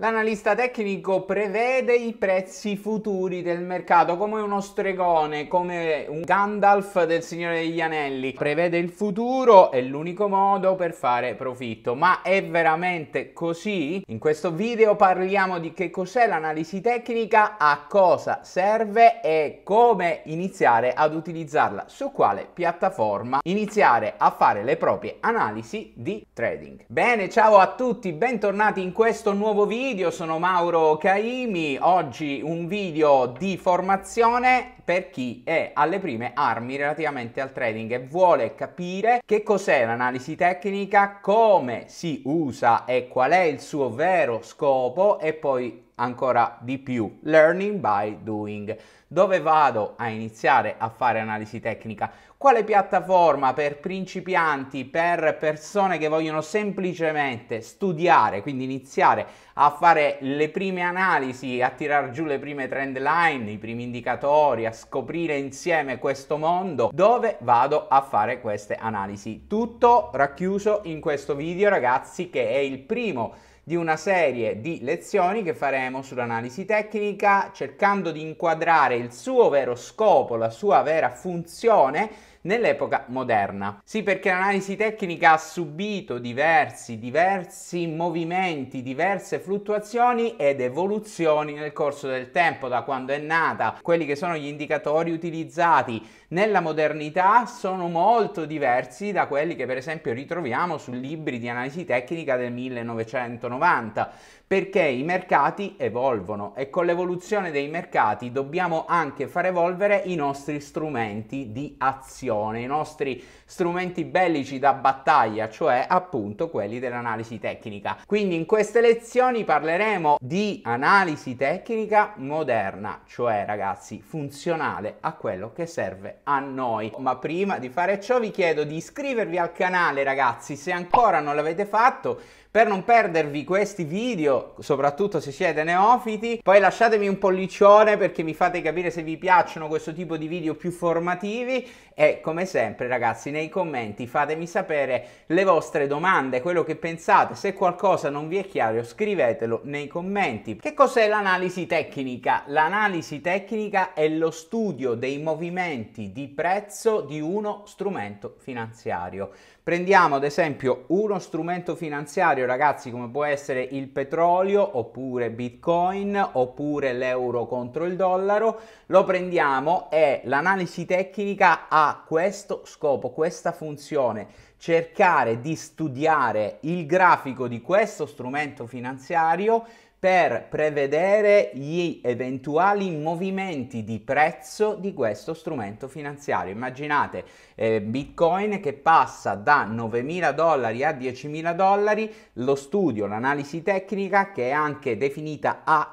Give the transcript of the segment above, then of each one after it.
L'analista tecnico prevede i prezzi futuri del mercato come uno stregone, come un Gandalf del Signore degli Anelli. Prevede il futuro, è l'unico modo per fare profitto. Ma è veramente così? In questo video parliamo di che cos'è l'analisi tecnica, a cosa serve e come iniziare ad utilizzarla, su quale piattaforma iniziare a fare le proprie analisi di trading. Bene, ciao a tutti, bentornati in questo nuovo video video, sono Mauro Caimi, oggi un video di formazione per chi è alle prime armi relativamente al trading e vuole capire che cos'è l'analisi tecnica, come si usa e qual è il suo vero scopo e poi ancora di più learning by doing dove vado a iniziare a fare analisi tecnica quale piattaforma per principianti per persone che vogliono semplicemente studiare quindi iniziare a fare le prime analisi a tirare giù le prime trend line i primi indicatori a scoprire insieme questo mondo dove vado a fare queste analisi. Tutto racchiuso in questo video ragazzi che è il primo di una serie di lezioni che faremo sull'analisi tecnica cercando di inquadrare il suo vero scopo, la sua vera funzione nell'epoca moderna. Sì, perché l'analisi tecnica ha subito diversi, diversi movimenti, diverse fluttuazioni ed evoluzioni nel corso del tempo, da quando è nata. Quelli che sono gli indicatori utilizzati nella modernità sono molto diversi da quelli che per esempio ritroviamo su libri di analisi tecnica del 1990 perché i mercati evolvono e con l'evoluzione dei mercati dobbiamo anche far evolvere i nostri strumenti di azione, i nostri strumenti bellici da battaglia, cioè appunto quelli dell'analisi tecnica. Quindi in queste lezioni parleremo di analisi tecnica moderna, cioè ragazzi funzionale a quello che serve a noi. Ma prima di fare ciò vi chiedo di iscrivervi al canale ragazzi se ancora non l'avete fatto per non perdervi questi video, soprattutto se siete neofiti, poi lasciatemi un pollicione perché mi fate capire se vi piacciono questo tipo di video più formativi e come sempre ragazzi nei commenti fatemi sapere le vostre domande, quello che pensate, se qualcosa non vi è chiaro scrivetelo nei commenti. Che cos'è l'analisi tecnica? L'analisi tecnica è lo studio dei movimenti di prezzo di uno strumento finanziario. Prendiamo ad esempio uno strumento finanziario monetario, ragazzi, come può essere il petrolio oppure Bitcoin oppure l'euro contro il dollaro, lo prendiamo e l'analisi tecnica ha questo scopo, questa funzione cercare di studiare il grafico di questo strumento finanziario per prevedere gli eventuali movimenti di prezzo di questo strumento finanziario. Immaginate eh, Bitcoin che passa da 9.000 dollari a 10.000 dollari, lo studio, l'analisi tecnica che è anche definita AT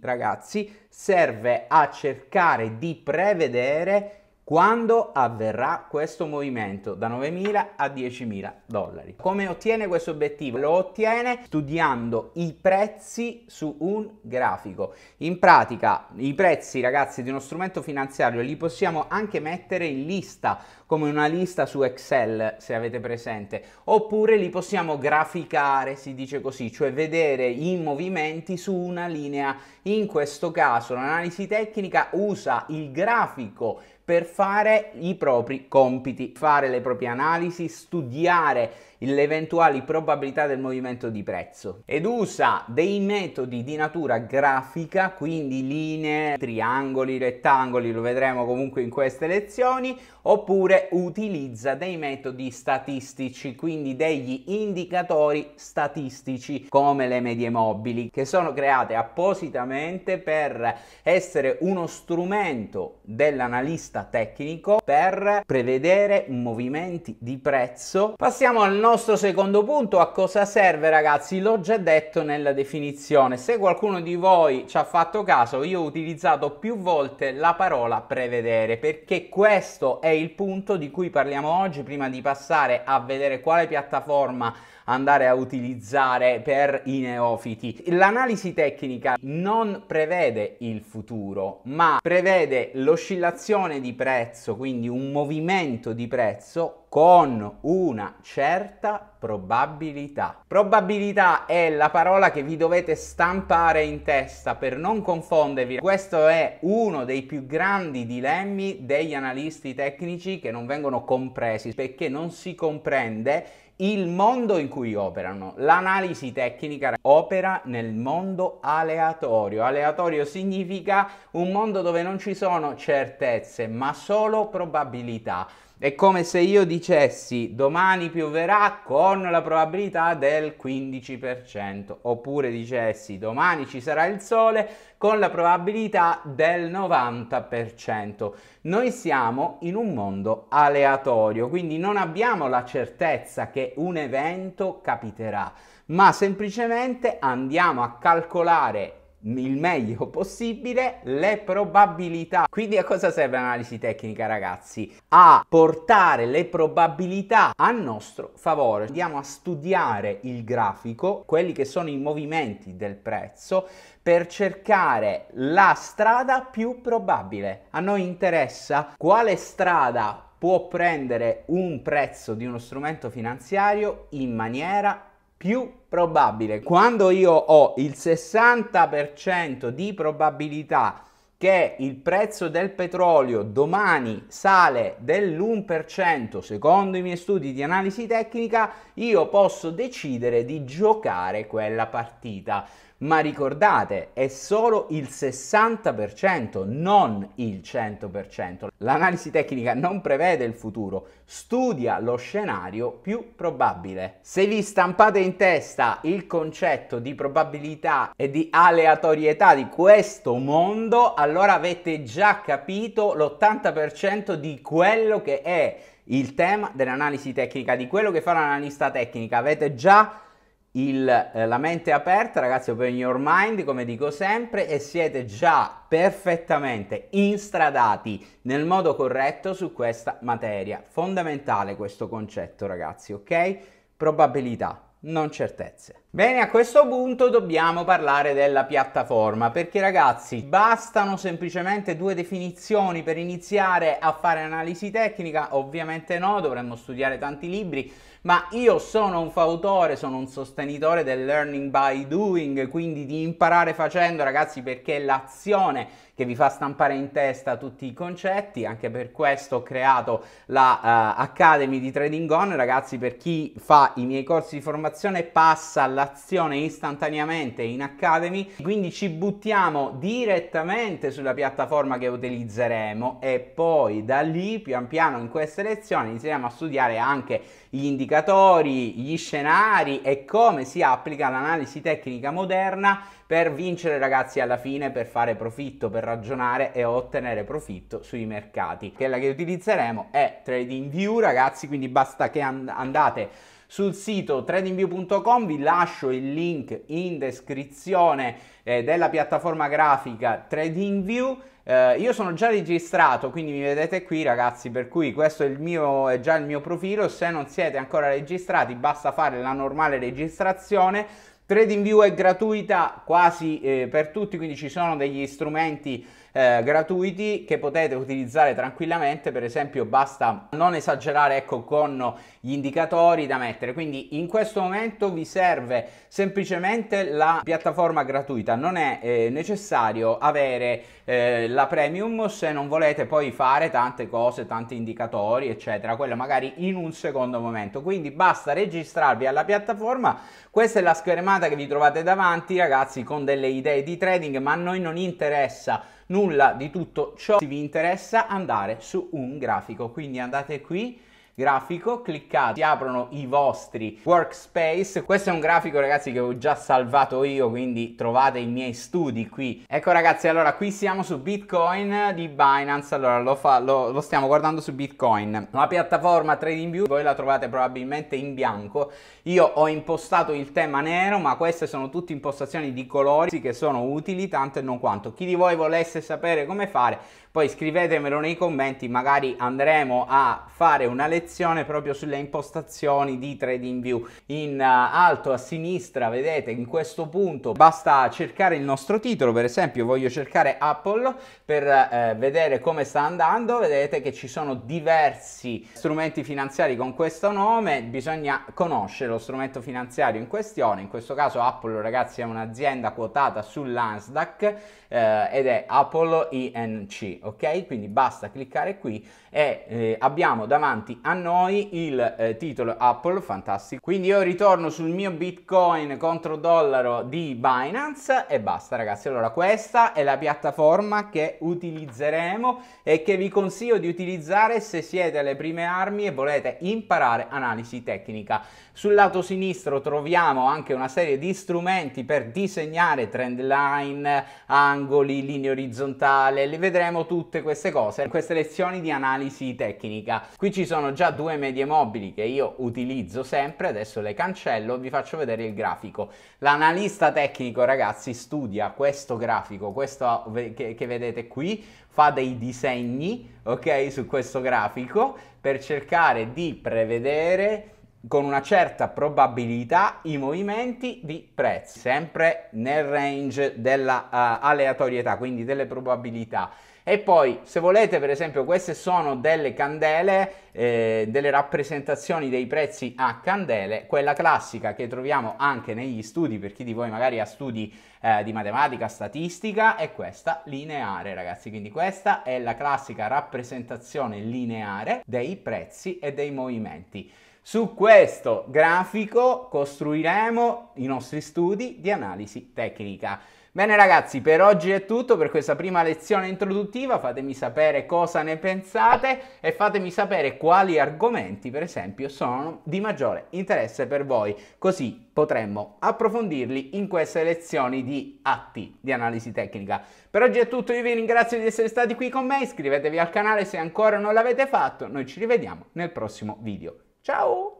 ragazzi, serve a cercare di prevedere quando avverrà questo movimento da 9.000 a 10.000 dollari? Come ottiene questo obiettivo? Lo ottiene studiando i prezzi su un grafico. In pratica i prezzi ragazzi di uno strumento finanziario li possiamo anche mettere in lista, come una lista su Excel se avete presente, oppure li possiamo graficare, si dice così, cioè vedere i movimenti su una linea. In questo caso l'analisi tecnica usa il grafico per fare i propri compiti, fare le proprie analisi, studiare le eventuali probabilità del movimento di prezzo ed usa dei metodi di natura grafica, quindi linee, triangoli, rettangoli, lo vedremo comunque in queste lezioni, oppure utilizza dei metodi statistici, quindi degli indicatori statistici come le medie mobili che sono create appositamente per essere uno strumento dell'analista analista tecnico per prevedere movimenti di prezzo. Passiamo al nostro secondo punto, a cosa serve ragazzi? L'ho già detto nella definizione, se qualcuno di voi ci ha fatto caso io ho utilizzato più volte la parola prevedere perché questo è il punto di cui parliamo oggi prima di passare a vedere quale piattaforma andare a utilizzare per i neofiti. L'analisi tecnica non prevede il futuro, ma prevede l'oscillazione di prezzo, quindi un movimento di prezzo con una certa probabilità. Probabilità è la parola che vi dovete stampare in testa per non confondervi. Questo è uno dei più grandi dilemmi degli analisti tecnici che non vengono compresi perché non si comprende il mondo in cui operano. L'analisi tecnica opera nel mondo aleatorio. Aleatorio significa un mondo dove non ci sono certezze, ma solo probabilità. È come se io dicessi domani pioverà con la probabilità del 15%, oppure dicessi domani ci sarà il sole con la probabilità del 90%. Noi siamo in un mondo aleatorio, quindi non abbiamo la certezza che un evento capiterà, ma semplicemente andiamo a calcolare il meglio possibile le probabilità. Quindi a cosa serve l'analisi tecnica, ragazzi? A portare le probabilità a nostro favore. Andiamo a studiare il grafico, quelli che sono i movimenti del prezzo per cercare la strada più probabile. A noi interessa quale strada può prendere un prezzo di uno strumento finanziario in maniera più probabile. Quando io ho il 60% di probabilità che il prezzo del petrolio domani sale dell'1% secondo i miei studi di analisi tecnica, io posso decidere di giocare quella partita ma ricordate, è solo il 60%, non il 100%. L'analisi tecnica non prevede il futuro, studia lo scenario più probabile. Se vi stampate in testa il concetto di probabilità e di aleatorietà di questo mondo, allora avete già capito l'80% di quello che è il tema dell'analisi tecnica, di quello che fa l'analista tecnica. Avete già capito il, eh, la mente aperta, ragazzi, open your mind, come dico sempre, e siete già perfettamente instradati nel modo corretto su questa materia. Fondamentale questo concetto, ragazzi, ok? Probabilità, non certezze. Bene, a questo punto dobbiamo parlare della piattaforma, perché ragazzi, bastano semplicemente due definizioni per iniziare a fare analisi tecnica? Ovviamente no, dovremmo studiare tanti libri ma io sono un fautore, sono un sostenitore del learning by doing, quindi di imparare facendo, ragazzi, perché è l'azione che vi fa stampare in testa tutti i concetti, anche per questo ho creato la uh, Academy di Trading On, ragazzi, per chi fa i miei corsi di formazione passa all'azione istantaneamente in Academy, quindi ci buttiamo direttamente sulla piattaforma che utilizzeremo e poi da lì pian piano in queste lezioni iniziamo a studiare anche gli indicatori indicatori, gli scenari e come si applica l'analisi tecnica moderna per vincere ragazzi alla fine, per fare profitto, per ragionare e ottenere profitto sui mercati. Quella che utilizzeremo è TradingView ragazzi, quindi basta che andate sul sito tradingview.com, vi lascio il link in descrizione eh, della piattaforma grafica TradingView. Eh, io sono già registrato, quindi mi vedete qui ragazzi, per cui questo è, mio, è già il mio profilo, se non siete ancora registrati basta fare la normale registrazione. TradingView è gratuita quasi eh, per tutti, quindi ci sono degli strumenti eh, gratuiti che potete utilizzare tranquillamente, per esempio basta non esagerare ecco, con gli indicatori da mettere, quindi in questo momento vi serve semplicemente la piattaforma gratuita, non è eh, necessario avere eh, la premium se non volete poi fare tante cose, tanti indicatori eccetera, quello magari in un secondo momento, quindi basta registrarvi alla piattaforma, questa è la schermata che vi trovate davanti ragazzi con delle idee di trading ma a noi non interessa nulla di tutto ciò se vi interessa andare su un grafico quindi andate qui grafico, cliccate, si aprono i vostri workspace. Questo è un grafico ragazzi che ho già salvato io, quindi trovate i miei studi qui. Ecco ragazzi, allora qui siamo su Bitcoin di Binance, allora lo, fa, lo, lo stiamo guardando su Bitcoin. La piattaforma TradingView, voi la trovate probabilmente in bianco. Io ho impostato il tema nero, ma queste sono tutte impostazioni di colori che sono utili tanto e non quanto. Chi di voi volesse sapere come fare poi scrivetemelo nei commenti, magari andremo a fare una lezione proprio sulle impostazioni di TradingView. In eh, alto a sinistra, vedete, in questo punto basta cercare il nostro titolo, per esempio voglio cercare Apple per eh, vedere come sta andando, vedete che ci sono diversi strumenti finanziari con questo nome, bisogna conoscere lo strumento finanziario in questione, in questo caso Apple ragazzi è un'azienda quotata sull'Ansdaq eh, ed è Apple INC ok? Quindi basta cliccare qui e eh, abbiamo davanti a noi il eh, titolo Apple fantastico. Quindi io ritorno sul mio Bitcoin contro dollaro di Binance e basta ragazzi. Allora questa è la piattaforma che utilizzeremo e che vi consiglio di utilizzare se siete alle prime armi e volete imparare analisi tecnica. Sul lato sinistro troviamo anche una serie di strumenti per disegnare trend line, angoli, linee orizzontali, le vedremo tutte queste cose in queste lezioni di analisi tecnica. Qui ci sono già due medie mobili che io utilizzo sempre, adesso le cancello, vi faccio vedere il grafico. L'analista tecnico, ragazzi, studia questo grafico, questo che, che vedete qui, fa dei disegni, ok, su questo grafico per cercare di prevedere con una certa probabilità i movimenti di prezzi, sempre nel range della uh, aleatorietà, quindi delle probabilità. E poi, se volete, per esempio, queste sono delle candele, eh, delle rappresentazioni dei prezzi a candele, quella classica che troviamo anche negli studi, per chi di voi magari ha studi eh, di matematica, statistica, è questa lineare, ragazzi. Quindi questa è la classica rappresentazione lineare dei prezzi e dei movimenti. Su questo grafico costruiremo i nostri studi di analisi tecnica. Bene ragazzi, per oggi è tutto, per questa prima lezione introduttiva fatemi sapere cosa ne pensate e fatemi sapere quali argomenti per esempio sono di maggiore interesse per voi, così potremmo approfondirli in queste lezioni di atti di analisi tecnica. Per oggi è tutto, io vi ringrazio di essere stati qui con me, iscrivetevi al canale se ancora non l'avete fatto, noi ci rivediamo nel prossimo video. Ciao!